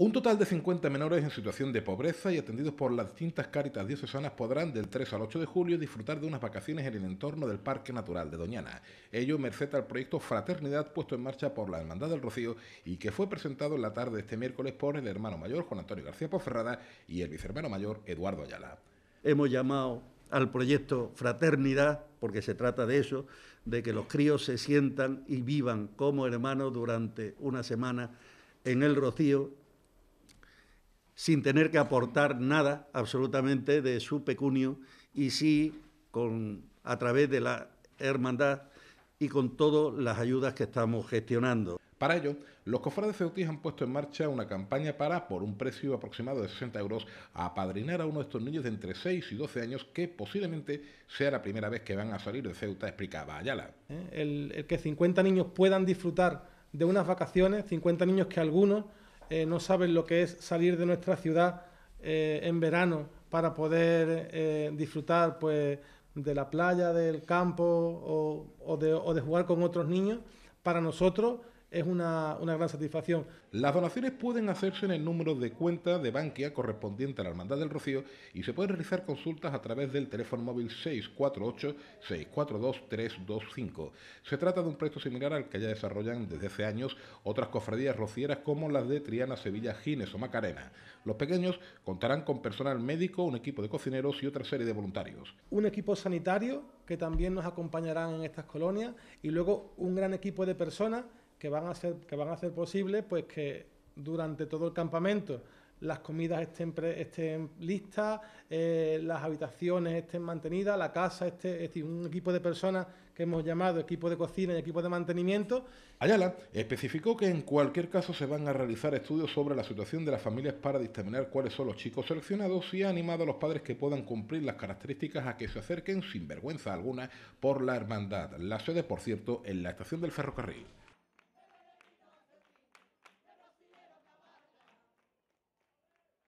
Un total de 50 menores en situación de pobreza y atendidos por las distintas cáritas diocesanas podrán del 3 al 8 de julio disfrutar de unas vacaciones en el entorno del Parque Natural de Doñana. Ello merced al proyecto Fraternidad puesto en marcha por la Hermandad del Rocío y que fue presentado en la tarde de este miércoles por el hermano mayor Juan Antonio García Poferrada y el vicehermano mayor Eduardo Ayala. Hemos llamado al proyecto Fraternidad, porque se trata de eso, de que los críos se sientan y vivan como hermanos durante una semana en el Rocío sin tener que aportar nada absolutamente de su pecunio y sí con, a través de la hermandad y con todas las ayudas que estamos gestionando. Para ello, los cofrades ceutíes han puesto en marcha una campaña para, por un precio aproximado de 60 euros, apadrinar a uno de estos niños de entre 6 y 12 años que posiblemente sea la primera vez que van a salir de Ceuta, explicaba Ayala. ¿Eh? El, el que 50 niños puedan disfrutar de unas vacaciones, 50 niños que algunos eh, no saben lo que es salir de nuestra ciudad eh, en verano para poder eh, disfrutar pues, de la playa, del campo o, de, o de jugar con otros niños, para nosotros es una, gran satisfacción. Las donaciones pueden hacerse en el número de cuenta de Bankia correspondiente a la Hermandad del Rocío y se pueden realizar consultas a través del teléfono móvil 648-642-325. Se trata de un proyecto similar al que ya desarrollan desde hace años otras cofradías rocieras como las de Triana, Sevilla, Gines o Macarena. Los pequeños contarán con personal médico, un equipo de cocineros y otra serie de voluntarios. Un equipo sanitario que también nos acompañarán en estas colonias y luego un gran equipo de personas que van a hacer, que van a hacer posible pues, que durante todo el campamento las comidas estén, estén listas, eh, las habitaciones estén mantenidas, la casa esté, un equipo de personas que hemos llamado equipo de cocina y equipo de mantenimiento. Ayala especificó que en cualquier caso se van a realizar estudios sobre la situación de las familias para determinar cuáles son los chicos seleccionados y ha animado a los padres que puedan cumplir las características a que se acerquen sin vergüenza alguna por la hermandad. La sede, por cierto, en la estación del ferrocarril.